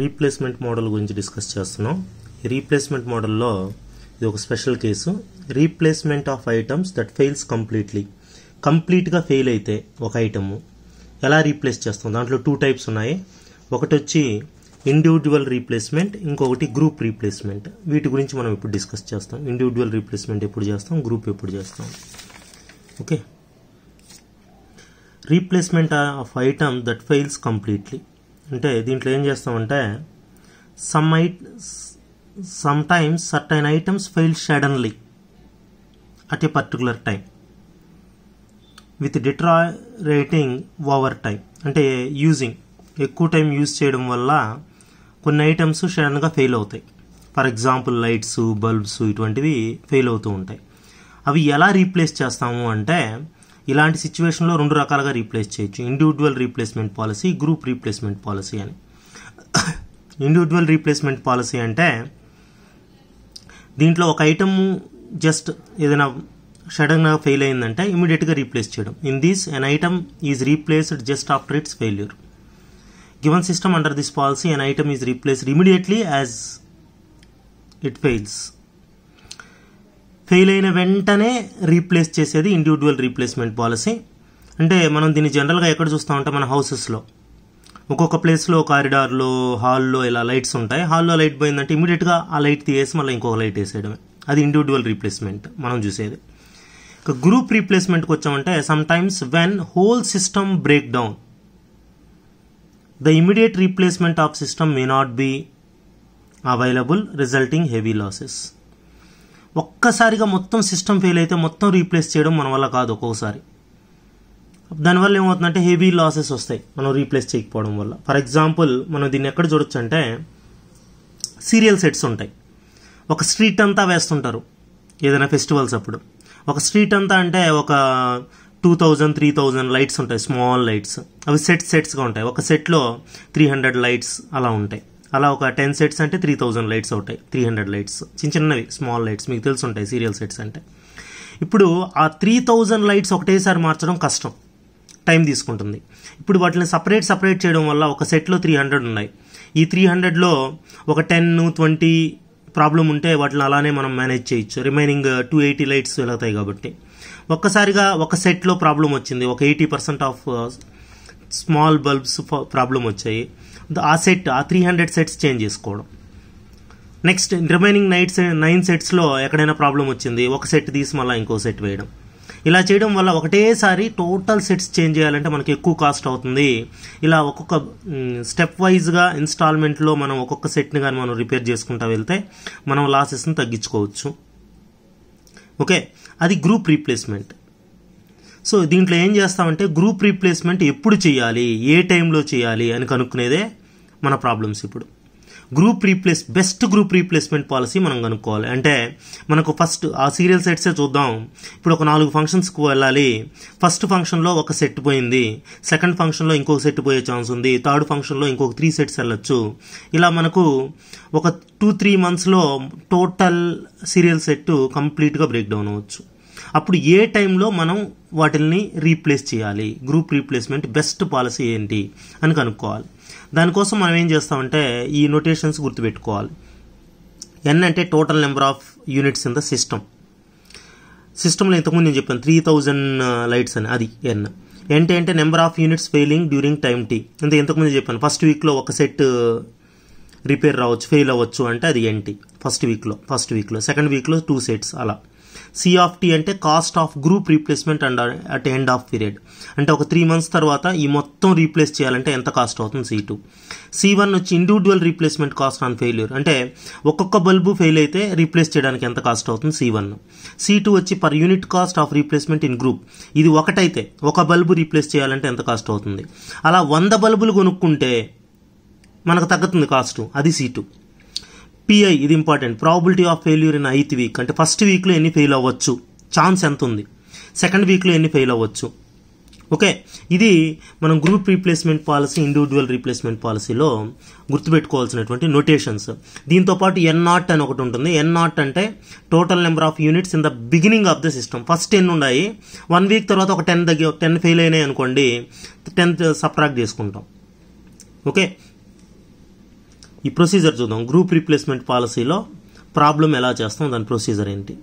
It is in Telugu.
రీప్లేస్మెంట్ మోడల్ గురించి డిస్కస్ చేస్తున్నాం రీప్లేస్మెంట్ మోడల్లో ఇది ఒక special case replacement of items that fails completely కంప్లీట్గా ఫెయిల్ అయితే ఒక ఐటము ఎలా రీప్లేస్ చేస్తాం దాంట్లో టూ టైప్స్ ఉన్నాయి ఒకటి వచ్చి ఇండివిజువల్ రీప్లేస్మెంట్ ఇంకొకటి గ్రూప్ రీప్లేస్మెంట్ వీటి గురించి మనం ఇప్పుడు డిస్కస్ చేస్తాం ఇండివిజువల్ రీప్లేస్మెంట్ ఎప్పుడు చేస్తాం గ్రూప్ ఎప్పుడు చేస్తాం okay replacement of item that fails completely అంటే దీంట్లో ఏం చేస్తామంటే some it sometimes certain items fail suddenly at a particular time with deteriorating over time అంటే యూజింగ్ ఎక్కువ టైం యూజ్ చేయడం వల్ల కొన్ని ఐటమ్స్ సడన్గా ఫెయిల్ అవుతాయి ఫర్ ఎగ్జాంపుల్ లైట్స్ బల్బ్స్ ఇటువంటివి ఫెయిల్ అవుతూ ఉంటాయి అవి ఎలా రీప్లేస్ చేస్తాము అంటే ఇలాంటి సిచ్యువేషన్లో రెండు రకాలుగా రీప్లేస్ చేయొచ్చు individual replacement policy group replacement policy అని ఇండివిజువల్ రీప్లేస్మెంట్ పాలసీ అంటే దీంట్లో ఒక ఐటమ్ జస్ట్ ఏదైనా సడన్గా ఫెయిల్ అయిందంటే ఇమీడియట్గా రీప్లేస్ చేయడం in this an item is replaced just after its failure given system under this policy an item is replaced immediately as it fails fail అయిన వెంటనే రీప్లేస్ చేసేది ఇండివిజువల్ రీప్లేస్మెంట్ పాలసీ అంటే మనం దీన్ని జనరల్గా ఎక్కడ చూస్తూ ఉంటాం మన హౌసెస్లో ఒక్కొక్క ప్లేస్లో కారిడార్లో హాల్లో ఇలా లైట్స్ ఉంటాయి హాల్లో లైట్ పోయిందంటే ఇమీడియట్గా ఆ లైట్ తీసేసి మళ్ళీ ఇంకొక లైట్ వేసేయడమే అది ఇండివిజువల్ రీప్లేస్మెంట్ మనం చూసేది ఇక గ్రూప్ రీప్లేస్మెంట్కి వచ్చామంటే sometimes when whole system break down the immediate replacement of system may not be available resulting heavy losses ఒక్కసారిగా మొత్తం సిస్టమ్ ఫెయిల్ అయితే మొత్తం రీప్లేస్ చేయడం మన వల్ల కాదు ఒక్కొక్కసారి దానివల్ల ఏమవుతుందంటే హెవీ లాసెస్ వస్తాయి మనం రీప్లేస్ చేయకపోవడం వల్ల ఫర్ ఎగ్జాంపుల్ మనం దీన్ని ఎక్కడ చూడొచ్చు అంటే సీరియల్ సెట్స్ ఉంటాయి ఒక స్ట్రీట్ అంతా వేస్తుంటారు ఏదైనా ఫెస్టివల్స్ అప్పుడు ఒక స్ట్రీట్ అంతా అంటే ఒక two thousand three thousand lights ఉంటాయి స్మాల్ లైట్స్ అవి సెట్ సెట్స్గా ఉంటాయి ఒక సెట్లో త్రీ హండ్రెడ్ లైట్స్ అలా ఉంటాయి అలా ఒక టెన్ సెట్స్ అంటే త్రీ థౌజండ్ లైట్స్ అవుతాయి త్రీ హండ్రెడ్ లైట్స్ చిన్న చిన్నవి స్మాల్ లైట్స్ మీకు తెలిసి ఉంటాయి సీరియల్ సెట్స్ అంటే ఇప్పుడు ఆ త్రీ థౌజండ్ లైట్స్ ఒకటేసారి మార్చడం కష్టం టైం తీసుకుంటుంది ఇప్పుడు వాటిని సపరేట్ సపరేట్ చేయడం వల్ల ఒక సెట్లో త్రీ హండ్రెడ్ ఉన్నాయి ఈ త్రీ హండ్రెడ్లో ఒక టెన్ ట్వంటీ ప్రాబ్లం ఉంటే వాటిని అలానే మనం మేనేజ్ చేయొచ్చు రిమైనింగ్ టూ ఎయిటీ లైట్స్ వెళతాయి కాబట్టి ఒక్కసారిగా ఒక సెట్లో ప్రాబ్లం వచ్చింది ఒక eighty percent of small bulbs problem వచ్చాయి ఆ సెట్ ఆ త్రీ హండ్రెడ్ సెట్స్ చేంజ్ చేసుకోవడం నెక్స్ట్ రిమైనింగ్ నైట్స్ నైన్ సెట్స్లో ఎక్కడైనా ప్రాబ్లం వచ్చింది ఒక సెట్ తీసి మళ్ళీ ఇంకో సెట్ వేయడం ఇలా చేయడం వల్ల ఒకటేసారి టోటల్ సెట్స్ చేంజ్ చేయాలంటే మనకి ఎక్కువ కాస్ట్ అవుతుంది ఇలా ఒక్కొక్క స్టెప్ వైజ్గా ఇన్స్టాల్మెంట్లో మనం ఒక్కొక్క సెట్ని కానీ మనం రిపేర్ చేసుకుంటా వెళ్తే మనం లాసెస్ని తగ్గించుకోవచ్చు ఓకే అది గ్రూప్ రీప్లేస్మెంట్ సో దీంట్లో ఏం చేస్తామంటే గ్రూప్ రీప్లేస్మెంట్ ఎప్పుడు చేయాలి ఏ టైంలో చేయాలి అని కనుక్కునేదే మన ప్రాబ్లమ్స్ ఇప్పుడు group replace best group replacement policy మనం కనుక్కోవాలి అంటే మనకు ఫస్ట్ ఆ సీరియల్ సెట్సే చూద్దాం ఇప్పుడు ఒక నాలుగు ఫంక్షన్స్కి వెళ్ళాలి ఫస్ట్ ఫంక్షన్లో ఒక సెట్ పోయింది సెకండ్ ఫంక్షన్లో ఇంకొక సెట్ పోయే ఛాన్స్ ఉంది థర్డ్ ఫంక్షన్లో ఇంకొక త్రీ సెట్స్ వెళ్ళచ్చు ఇలా మనకు ఒక టూ త్రీ మంత్స్లో టోటల్ సీరియల్ సెట్ కంప్లీట్గా బ్రేక్ డౌన్ అవ్వచ్చు అప్పుడు ఏ టైంలో మనం వాటిల్ని రీప్లేస్ చేయాలి గ్రూప్ రీప్లేస్మెంట్ బెస్ట్ పాలసీ ఏంటి అని కనుక్కోవాలి దానికోసం మనం ఏం చేస్తామంటే ఈ నోటేషన్స్ గుర్తుపెట్టుకోవాలి ఎన్ అంటే total number of units in the system సిస్టంలో ఇంతకుముందు నేను చెప్పాను త్రీ థౌజండ్ లైట్స్ అని అది ఎన్ ఏంటి అంటే number of units failing during time T ఇంత ఇంతకుముందు చెప్పాను ఫస్ట్ వీక్లో ఒక సెట్ రిపేర్ uh, రావచ్చు ఫెయిల్ అవ్వచ్చు అంటే అది ఎన్టీ ఫస్ట్ వీక్లో ఫస్ట్ వీక్లో సెకండ్ వీక్లో టూ సెట్స్ అలా సి ఆఫ్ టీ అంటే cost of group replacement and at end of period అంటే ఒక త్రీ మంత్స్ తర్వాత ఈ మొత్తం రీప్లేస్ చేయాలంటే ఎంత కాస్ట్ అవుతుంది సి టూ సి వన్ వచ్చి individual replacement cost on failure అంటే ఒక్కొక్క బల్బు ఫెయిల్ అయితే రీప్లేస్ చేయడానికి ఎంత కాస్ట్ అవుతుంది సి వన్ సి టూ వచ్చి per unit cost of replacement in group ఇది ఒకటైతే ఒక బల్బు రీప్లేస్ చేయాలంటే ఎంత కాస్ట్ అవుతుంది అలా వంద బల్బులు కొనుక్కుంటే మనకు తగ్గుతుంది కాస్ట్ అది సీటు పిఐ ఇది important probability of failure in ith week అంటే ఫస్ట్ వీక్లో ఎన్ని ఫెయిల్ అవ్వచ్చు ఛాన్స్ ఎంత ఉంది సెకండ్ వీక్లో ఎన్ని ఫెయిల్ అవ్వచ్చు ఓకే ఇది మనం group replacement policy individual replacement పాలసీలో గుర్తుపెట్టుకోవాల్సినటువంటి నోటేషన్స్ దీంతోపాటు ఎన్ నాట్ అని ఒకటి ఉంటుంది ఎన్ నాట్ అంటే total number of units in the beginning of the system first ఎన్ని ఉన్నాయి వన్ వీక్ తర్వాత ఒక టెన్ దగ్గర టెన్ ఫెయిల్ అయినాయి అనుకోండి టెన్త్ సప్రాక్ట్ చేసుకుంటాం ఓకే ఈ ప్రొసీజర్ చూద్దాం గ్రూప్ రీప్లేస్మెంట్ పాలసీలో ప్రాబ్లం ఎలా చేస్తాం దాని ప్రొసీజర్ ఏంటి